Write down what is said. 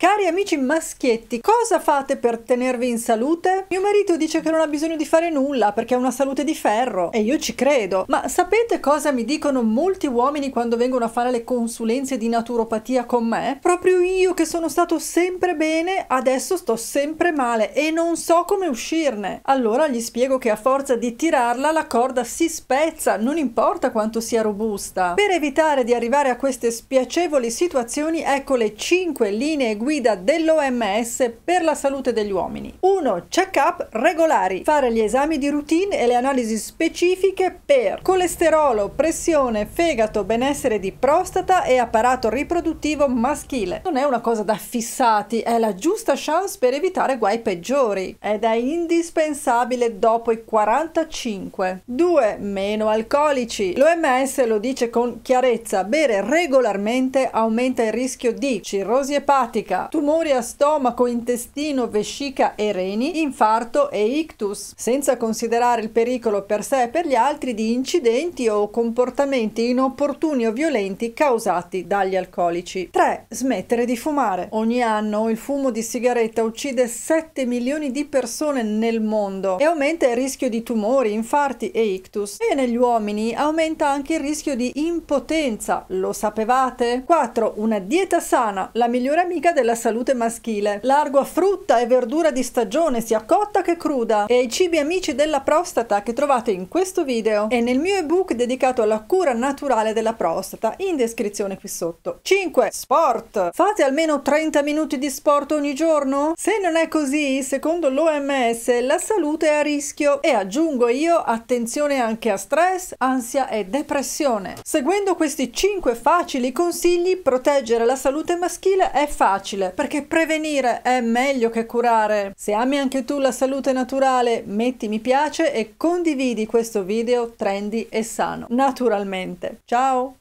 Cari amici maschietti, cosa fate per tenervi in salute? Mio marito dice che non ha bisogno di fare nulla perché ha una salute di ferro e io ci credo, ma sapete cosa mi dicono molti uomini quando vengono a fare le consulenze di naturopatia con me? Proprio io che sono stato sempre bene, adesso sto sempre male e non so come uscirne. Allora gli spiego che a forza di tirarla la corda si spezza, non importa quanto sia robusta. Per evitare di arrivare a queste spiacevoli situazioni, ecco le 5 linee guida guida dell'OMS per la salute degli uomini. 1. Check-up regolari, fare gli esami di routine e le analisi specifiche per colesterolo, pressione, fegato, benessere di prostata e apparato riproduttivo maschile. Non è una cosa da fissati, è la giusta chance per evitare guai peggiori ed è indispensabile dopo i 45. 2. Meno alcolici. L'OMS lo dice con chiarezza, bere regolarmente aumenta il rischio di cirrosi epatica, diarrea, tumori a stomaco, intestino, vescica e reni, infarto e ictus, senza considerare il pericolo per sé e per gli altri di incidenti o comportamenti inopportuni o violenti causati dagli alcolici. 3. Smettere di fumare. Ogni anno il fumo di sigaretta uccide 7 milioni di persone nel mondo e aumenta il rischio di tumori, infarti e ictus. E negli uomini aumenta anche il rischio di impotenza. Lo sapevate? 4. Una dieta sana, la migliore amica della della salute maschile. Largo a frutta e verdura di stagione, sia cotta che cruda, e ai cibi amici della prostata che trovate in questo video e nel mio ebook dedicato alla cura naturale della prostata, in descrizione qui sotto. 5. Sport. Fate almeno 30 minuti di sport ogni giorno? Se non è così, secondo l'OMS, la salute è a rischio e aggiungo io attenzione anche a stress, ansia e depressione. Seguendo questi 5 facili consigli, proteggere la salute maschile è facile difficile perché prevenire è meglio che curare. Se ami anche tu la salute naturale, metti mi piace e condividi questo video trendy e sano, naturalmente. Ciao!